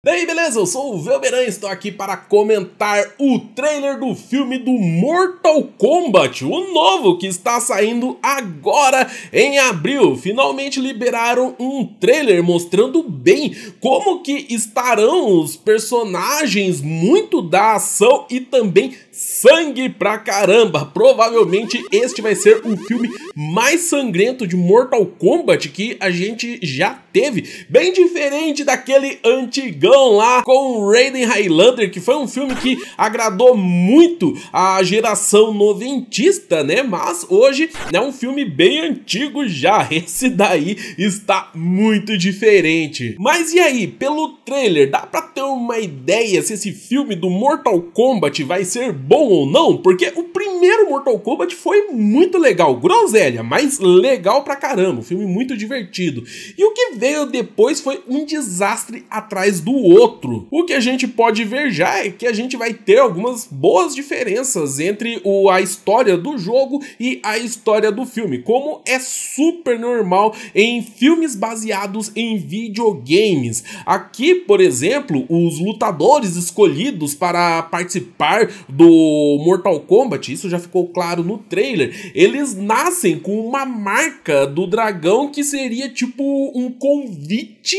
Daí, beleza? Eu sou o Velberan e estou aqui para comentar o trailer do filme do Mortal Kombat, o novo que está saindo agora em abril. Finalmente liberaram um trailer mostrando bem como que estarão os personagens, muito da ação e também sangue pra caramba. Provavelmente este vai ser o filme mais sangrento de Mortal Kombat que a gente já teve. Bem diferente daquele antigão lá com Raiden Highlander, que foi um filme que agradou muito a geração noventista, né? Mas hoje é um filme bem antigo já. Esse daí está muito diferente. Mas e aí, pelo trailer, dá pra ter uma ideia se esse filme do Mortal Kombat vai ser bom ou não, porque o primeiro Mortal Kombat foi muito legal, groselha, mas legal pra caramba, um filme muito divertido. E o que veio depois foi um desastre atrás do outro. O que a gente pode ver já é que a gente vai ter algumas boas diferenças entre o, a história do jogo e a história do filme, como é super normal em filmes baseados em videogames. Aqui, por exemplo, os lutadores escolhidos para participar do Mortal Kombat, isso já ficou claro no trailer, eles nascem com uma marca do dragão que seria tipo um convite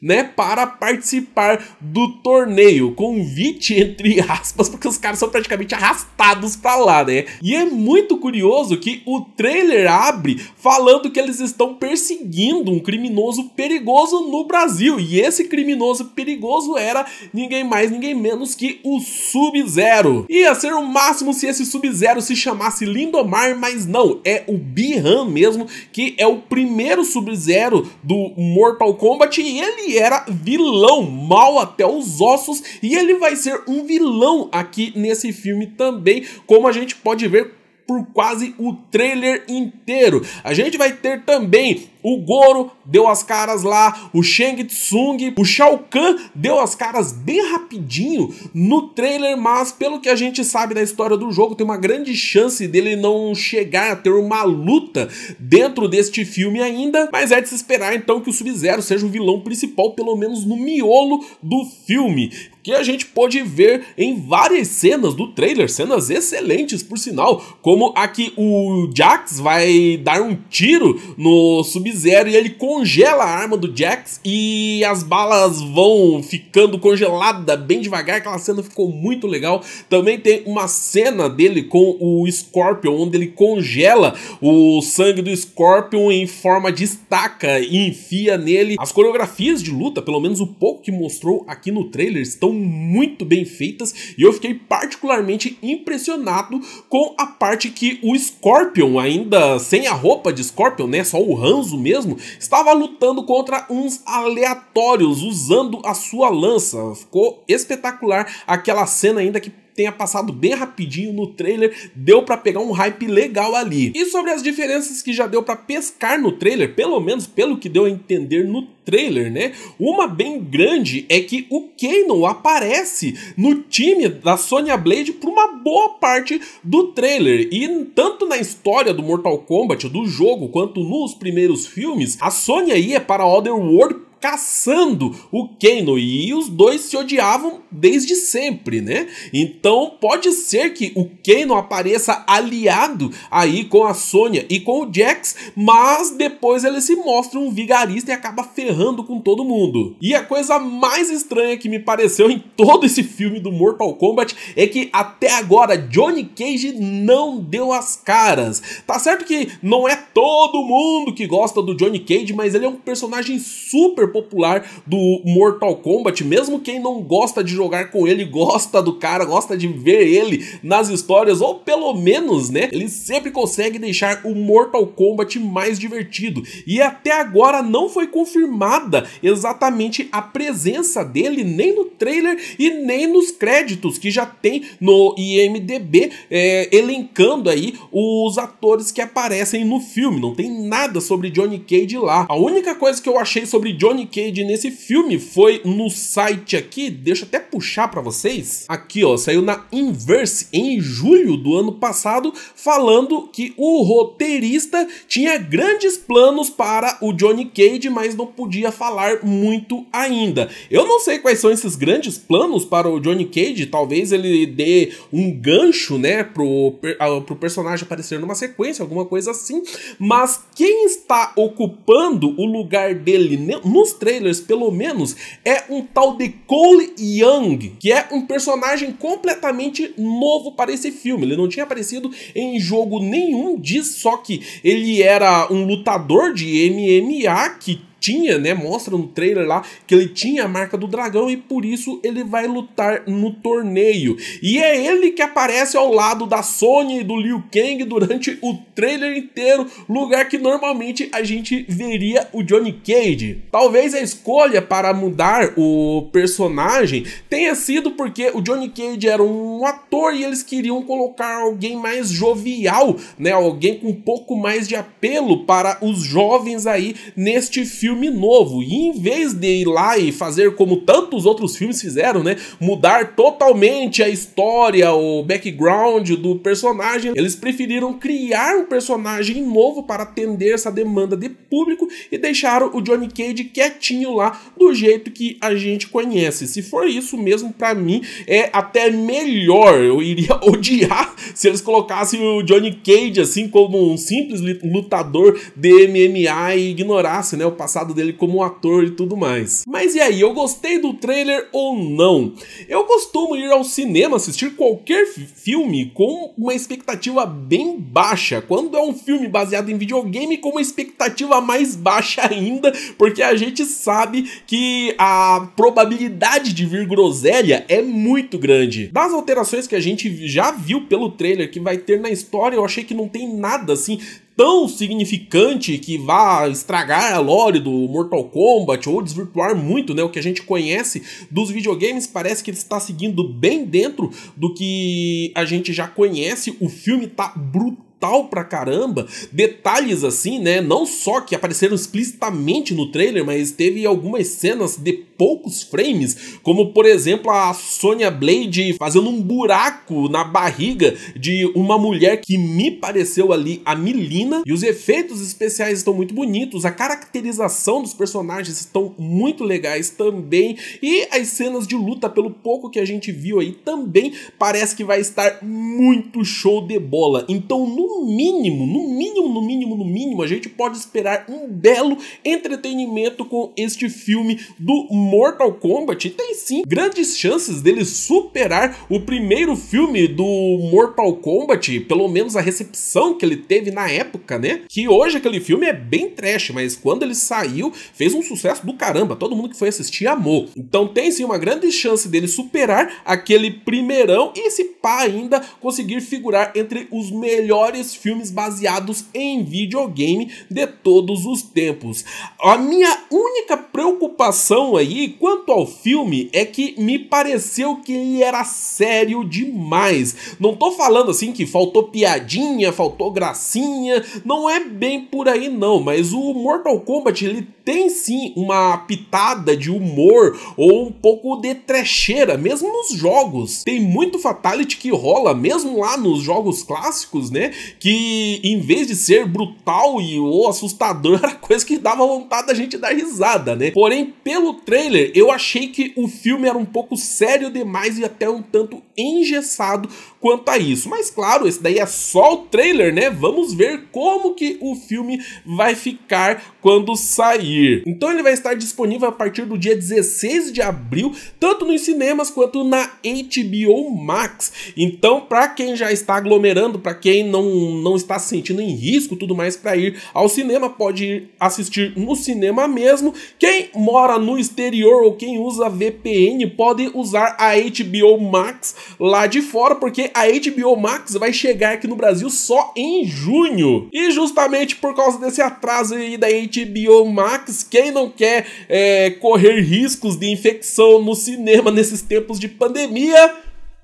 né, para participar do torneio. Convite entre aspas, porque os caras são praticamente arrastados para lá, né? E é muito curioso que o trailer abre falando que eles estão perseguindo um criminoso perigoso no Brasil. E esse criminoso perigoso era ninguém mais, ninguém menos que o Sub-Zero. Ia ser o máximo se esse Sub-Zero se chamasse Lindomar, mas não, é o Bihan mesmo, que é o primeiro Sub-Zero do Mortal Kombat e ele ele era vilão, mal até os ossos, e ele vai ser um vilão aqui nesse filme também, como a gente pode ver por quase o trailer inteiro. A gente vai ter também o Goro deu as caras lá, o Shang Tsung, o Shao Kahn deu as caras bem rapidinho no trailer, mas pelo que a gente sabe da história do jogo, tem uma grande chance dele não chegar a ter uma luta dentro deste filme ainda, mas é de se esperar então que o Sub-Zero seja o vilão principal, pelo menos no miolo do filme que a gente pôde ver em várias cenas do trailer, cenas excelentes por sinal, como a que o Jax vai dar um tiro no sub Sub-Zero e ele congela a arma do Jax e as balas vão ficando congeladas bem devagar. Aquela cena ficou muito legal. Também tem uma cena dele com o Scorpion, onde ele congela o sangue do Scorpion em forma de estaca e enfia nele. As coreografias de luta, pelo menos o pouco que mostrou aqui no trailer, estão muito bem feitas e eu fiquei particularmente impressionado com a parte que o Scorpion, ainda sem a roupa de Scorpion, né, só o ranzo mesmo, estava lutando contra uns aleatórios usando a sua lança. Ficou espetacular aquela cena ainda que tenha passado bem rapidinho no trailer, deu para pegar um hype legal ali. E sobre as diferenças que já deu para pescar no trailer, pelo menos pelo que deu a entender no trailer, né? Uma bem grande é que o Kanon aparece no time da Sonya Blade por uma boa parte do trailer. E tanto na história do Mortal Kombat, do jogo, quanto nos primeiros filmes, a Sonya ia para Otherworld caçando o Kano e os dois se odiavam desde sempre, né? Então pode ser que o Kano apareça aliado aí com a Sônia e com o Jax, mas depois ele se mostra um vigarista e acaba ferrando com todo mundo. E a coisa mais estranha que me pareceu em todo esse filme do Mortal Kombat é que até agora Johnny Cage não deu as caras. Tá certo que não é todo mundo que gosta do Johnny Cage, mas ele é um personagem super super popular do Mortal Kombat. Mesmo quem não gosta de jogar com ele, gosta do cara, gosta de ver ele nas histórias, ou pelo menos, né? Ele sempre consegue deixar o Mortal Kombat mais divertido. E até agora não foi confirmada exatamente a presença dele, nem no trailer e nem nos créditos que já tem no IMDB, é, elencando aí os atores que aparecem no filme. Não tem nada sobre Johnny Cage lá. A única coisa que eu achei sobre Johnny Johnny Cage nesse filme foi no site aqui, deixa eu até puxar para vocês. Aqui, ó, saiu na Inverse em julho do ano passado, falando que o roteirista tinha grandes planos para o Johnny Cage, mas não podia falar muito ainda. Eu não sei quais são esses grandes planos para o Johnny Cage, talvez ele dê um gancho, né, pro, ah, pro personagem aparecer numa sequência, alguma coisa assim, mas quem está ocupando o lugar dele no nos trailers, pelo menos, é um tal de Cole Young, que é um personagem completamente novo para esse filme. Ele não tinha aparecido em jogo nenhum diz só que ele era um lutador de MMA que tinha, né? Mostra no trailer lá que ele tinha a marca do dragão e por isso ele vai lutar no torneio. E é ele que aparece ao lado da Sony e do Liu Kang durante o trailer inteiro, lugar que normalmente a gente veria o Johnny Cage. Talvez a escolha para mudar o personagem tenha sido porque o Johnny Cage era um ator e eles queriam colocar alguém mais jovial, né? Alguém com um pouco mais de apelo para os jovens aí neste filme filme novo. E em vez de ir lá e fazer como tantos outros filmes fizeram, né? Mudar totalmente a história, o background do personagem, eles preferiram criar um personagem novo para atender essa demanda de público e deixaram o Johnny Cage quietinho lá do jeito que a gente conhece. Se for isso mesmo, para mim é até melhor. Eu iria odiar se eles colocassem o Johnny Cage assim como um simples lutador de MMA e ignorasse, né, o passado passado dele como ator e tudo mais. Mas e aí, eu gostei do trailer ou não? Eu costumo ir ao cinema assistir qualquer filme com uma expectativa bem baixa. Quando é um filme baseado em videogame, com uma expectativa mais baixa ainda, porque a gente sabe que a probabilidade de vir groselha é muito grande. Das alterações que a gente já viu pelo trailer que vai ter na história, eu achei que não tem nada assim tão significante que vá estragar a lore do Mortal Kombat ou desvirtuar muito né, o que a gente conhece dos videogames. Parece que ele está seguindo bem dentro do que a gente já conhece. O filme tá brutal brutal pra caramba. Detalhes assim, né? Não só que apareceram explicitamente no trailer, mas teve algumas cenas de poucos frames, como por exemplo a Sonya Blade fazendo um buraco na barriga de uma mulher que me pareceu ali a Milina. E os efeitos especiais estão muito bonitos, a caracterização dos personagens estão muito legais também, e as cenas de luta, pelo pouco que a gente viu aí, também parece que vai estar muito show de bola. Então, no no mínimo, no mínimo, no mínimo, no mínimo, a gente pode esperar um belo entretenimento com este filme do Mortal Kombat. E tem sim grandes chances dele superar o primeiro filme do Mortal Kombat, pelo menos a recepção que ele teve na época, né? Que hoje aquele filme é bem trash, mas quando ele saiu, fez um sucesso do caramba. Todo mundo que foi assistir amou. Então tem sim uma grande chance dele superar aquele primeirão e se pá ainda conseguir figurar entre os melhores melhores filmes baseados em videogame de todos os tempos. A minha única preocupação aí quanto ao filme é que me pareceu que ele era sério demais. Não tô falando assim que faltou piadinha, faltou gracinha, não é bem por aí não, mas o Mortal Kombat ele tem sim uma pitada de humor ou um pouco de trecheira, mesmo nos jogos. Tem muito fatality que rola, mesmo lá nos jogos clássicos, né? Que em vez de ser brutal e ou assustador, era coisa que dava vontade da gente dar risada, né? Porém, pelo trailer, eu achei que o filme era um pouco sério demais e até um tanto engessado quanto a isso. Mas claro, esse daí é só o trailer, né? Vamos ver como que o filme vai ficar quando sair. Então ele vai estar disponível a partir do dia 16 de abril, tanto nos cinemas quanto na HBO Max. Então, para quem já está aglomerando, para quem não, não está se sentindo em risco, tudo mais para ir ao cinema, pode ir assistir no cinema mesmo. Quem quem mora no exterior ou quem usa VPN pode usar a HBO Max lá de fora, porque a HBO Max vai chegar aqui no Brasil só em junho. E justamente por causa desse atraso aí da HBO Max, quem não quer é, correr riscos de infecção no cinema nesses tempos de pandemia,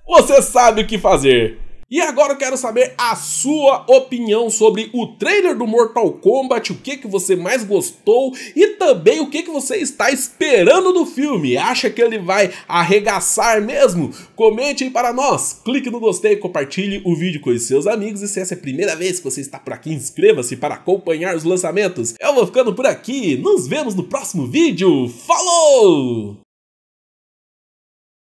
você sabe o que fazer. E agora eu quero saber a sua opinião sobre o trailer do Mortal Kombat, o que, que você mais gostou e também o que, que você está esperando do filme. Acha que ele vai arregaçar mesmo? Comente aí para nós, clique no gostei, compartilhe o vídeo com seus amigos e se essa é a primeira vez que você está por aqui, inscreva-se para acompanhar os lançamentos. Eu vou ficando por aqui, nos vemos no próximo vídeo, falou!